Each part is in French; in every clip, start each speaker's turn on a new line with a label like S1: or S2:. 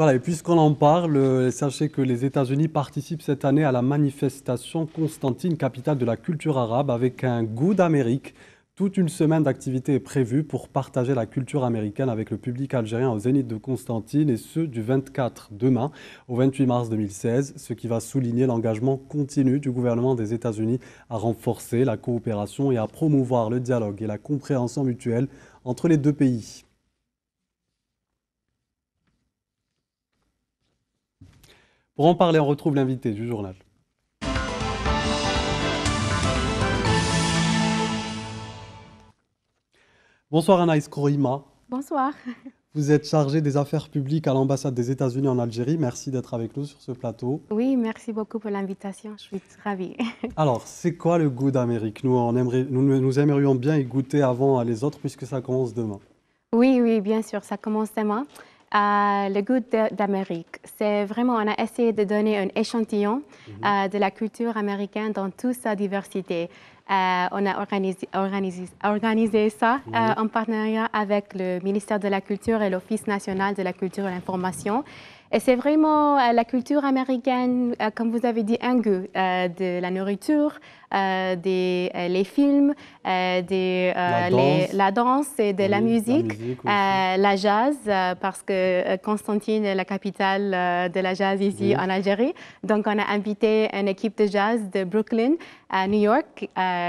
S1: Voilà, et puisqu'on en parle, euh, sachez que les États-Unis participent cette année à la manifestation Constantine, capitale de la culture arabe, avec un goût d'Amérique. Toute une semaine d'activités est prévue pour partager la culture américaine avec le public algérien au Zénith de Constantine, et ceux du 24 demain au 28 mars 2016, ce qui va souligner l'engagement continu du gouvernement des États-Unis à renforcer la coopération et à promouvoir le dialogue et la compréhension mutuelle entre les deux pays. Pour en parler, on retrouve l'invité du journal. Bonsoir Anaïs Korima. Bonsoir. Vous êtes chargée des affaires publiques à l'ambassade des États-Unis en Algérie. Merci d'être avec nous sur ce plateau.
S2: Oui, merci beaucoup pour l'invitation. Je suis ravie.
S1: Alors, c'est quoi le goût d'Amérique nous, nous, nous, aimerions bien y goûter avant les autres puisque ça commence demain.
S2: Oui, oui, bien sûr, ça commence demain le goût d'Amérique. C'est vraiment, on a essayé de donner un échantillon mhm. euh, de la culture américaine dans toute sa diversité. Euh, on a organisé, ça euh, en partenariat avec le ministère de la Culture et l'Office national de la culture et l'information. Et c'est vraiment euh, la culture américaine, euh, comme vous avez dit, un goût euh, de la nourriture, des les films, des, la, danse. et de la musique, la, jazz, parce que Constantine est la capitale de la jazz ici en Algérie. Donc, on a invité une équipe de jazz de Brooklyn à New York,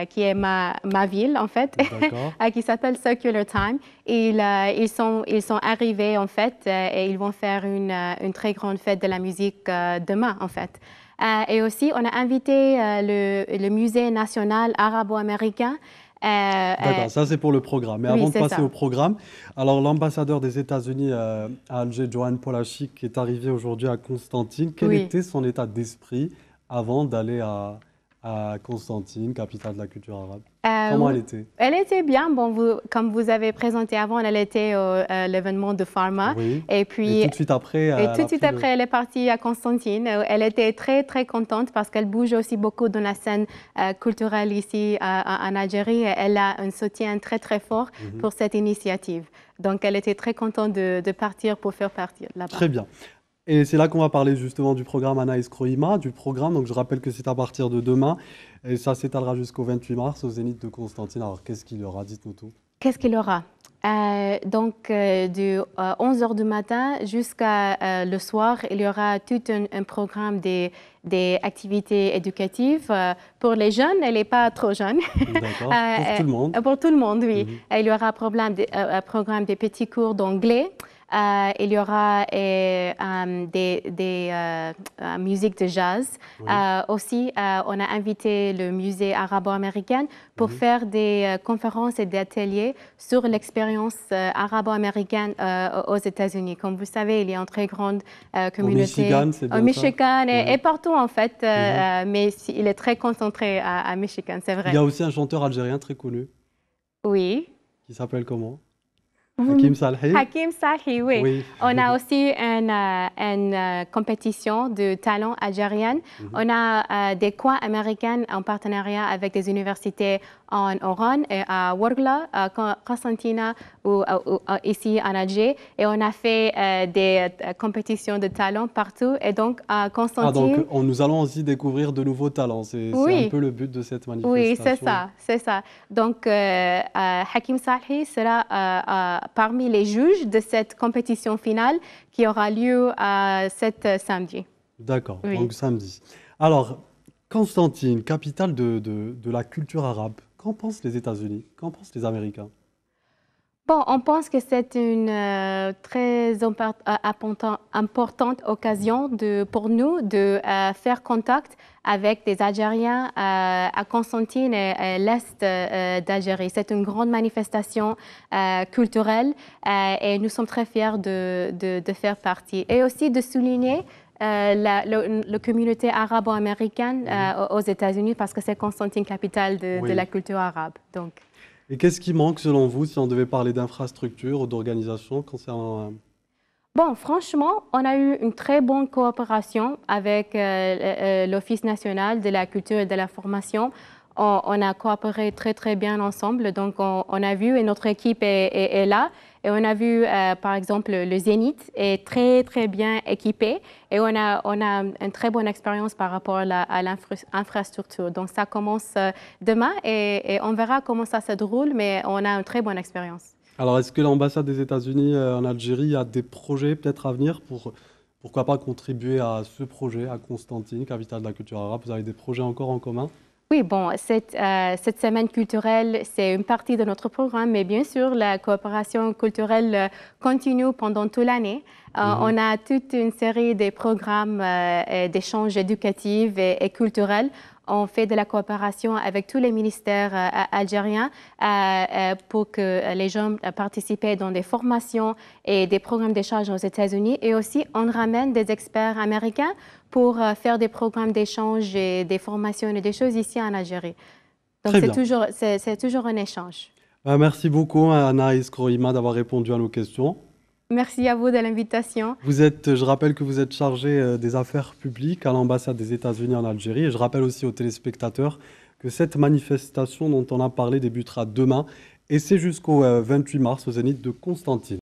S2: qui est ma, ma, ville en fait, qui s'appelle Circular Time. Ils, ils, sont, ils sont arrivés en fait et ils vont faire une très grande fête de la musique euh, demain, en fait. Euh, et aussi, on a invité euh, le, Musée national arabo-américain D'accord, ça
S1: c'est pour le programme. Mais avant de passer au programme, alors l'ambassadeur des États-Unis euh, à Alger, Johan Polachik, est arrivé aujourd'hui à Constantine. Quel était son état d'esprit avant d'aller à, à Constantine, capitale de la culture arabe. Euh, Comment elle était
S2: Elle était bien. Bon, comme vous avez présenté avant, elle était à euh, l'événement de Pharma. Et puis. tout de suite après. tout de suite après, elle est partie à Constantine. Elle était très très contente parce qu'elle bouge aussi beaucoup dans la scène euh, culturelle ici en Algérie. Elle a un soutien très très fort mhm. pour cette initiative. Donc, elle était très contente de, partir pour faire partie là-bas. Très bien.
S1: Et c'est là qu'on va parler justement du programme Anaïs Croima, du programme. Donc je rappelle que c'est à partir de demain et ça s'étalera jusqu'au 28 mars au Zénith de Constantine. Alors qu'est-ce qu'il y aura Dites-nous tout.
S2: Qu'est-ce qu'il y aura euh, donc, euh, de 11h euh, du matin jusqu'à le soir, il y aura tout un, programme des, activités éducatives pour les jeunes et les pas trop jeunes. D'accord. pour tout le monde. Pour tout le monde, oui. Mm-hmm. Il y aura un programme, de, un programme des petits cours d'anglais. Euh, il y aura euh, um, des, euh, musiques de jazz. aussi, on a invité le musée arabo-américain pour mhm. faire des conférences et des ateliers sur l'expérience arabo-américaine aux États-Unis. Comme vous savez, il y a une très grande communauté. Au Michigan, c'est bien Au Michigan mhm. Et, partout, en fait. Mhm. mais il est très concentré à, à Michigan, c'est vrai. Il y a aussi
S1: un chanteur algérien très connu. Oui. Qui s'appelle comment Mm-hmm. Hakim Salhi.
S2: Hakim Salhi, oui. On a aussi une, euh, euh, compétition de talents algériens. Mm-hmm. On a euh, des coins américains en partenariat avec des universités en Oran, et à Wargla, à Constantina ou, ici en Alger. Et on a fait des compétitions de talents partout. Et donc, à Constantine...
S1: Ah, donc nous allons aussi découvrir de nouveaux talents. C'est un peu le but de cette manifestation. Oui, c'est ça,
S2: c'est ça. Donc, Hakim Salhi sera parmi les juges de cette compétition finale qui aura lieu à euh, cet euh, samedi.
S1: D'accord, donc samedi. Alors, Constantine, capitale de la culture arabe, qu'en pensent les États-Unis Qu'en pensent les Américains
S2: Bon, on pense que c'est une euh, très euh, importante occasion pour nous de euh, faire contact avec des Algériens à Constantine et, l'Est d'Algérie. C'est une grande manifestation culturelle et nous sommes très fiers de, faire partie. Et aussi de souligner la, communauté arabo-américaine aux États-Unis parce que c'est Constantine, capitale de, de, la culture arabe. Donc.
S1: Et qu'est-ce qui manque selon vous si on devait parler d'infrastructure ou d'organisation concernant... Euh,
S2: bon, franchement, on a eu une très bonne coopération avec euh, euh, l'Office national de la culture et de la formation on, a coopéré très très bien ensemble. Donc on, a vu et notre équipe est, là. Et on a vu, euh, par exemple, le Zénith est très, très bien équipé et on a, une très bonne expérience par rapport à l'infrastructure. Donc, ça commence euh, demain et, on verra comment ça se déroule, mais on a une très bonne expérience.
S1: Alors, est-ce que l'ambassade des États-Unis euh, en Algérie a des projets peut-être à venir pour, pourquoi pas, contribuer à ce projet, à Constantine, capitale de la culture arabe Vous avez des projets encore en commun
S2: oui, bon, euh, cette, semaine culturelle, c'est une partie de notre programme, mais bien sûr, la coopération culturelle euh, continue pendant toute l'année. Euh, mhm. On a toute une série de programmes euh, d'échanges éducatifs et, culturels on fait de la coopération avec tous les ministères algériens pour que les gens participent dans des formations et des programmes d'échange aux États-Unis. Et aussi, on ramène des experts américains pour euh, faire des programmes d'échange et des formations et des choses ici en Algérie. Donc c'est toujours, c'est, toujours un échange.
S1: Ben, merci beaucoup à Anaïs Kroima d'avoir répondu à nos questions.
S2: Merci à vous de l'invitation.
S1: Vous êtes, je rappelle que vous êtes chargé euh, des affaires publiques à l'ambassade des États-Unis en Algérie. Et je rappelle aussi aux téléspectateurs que cette manifestation dont on a parlé débutera demain et c'est jusqu'au 28 euh, mars au Zénith de Constantine.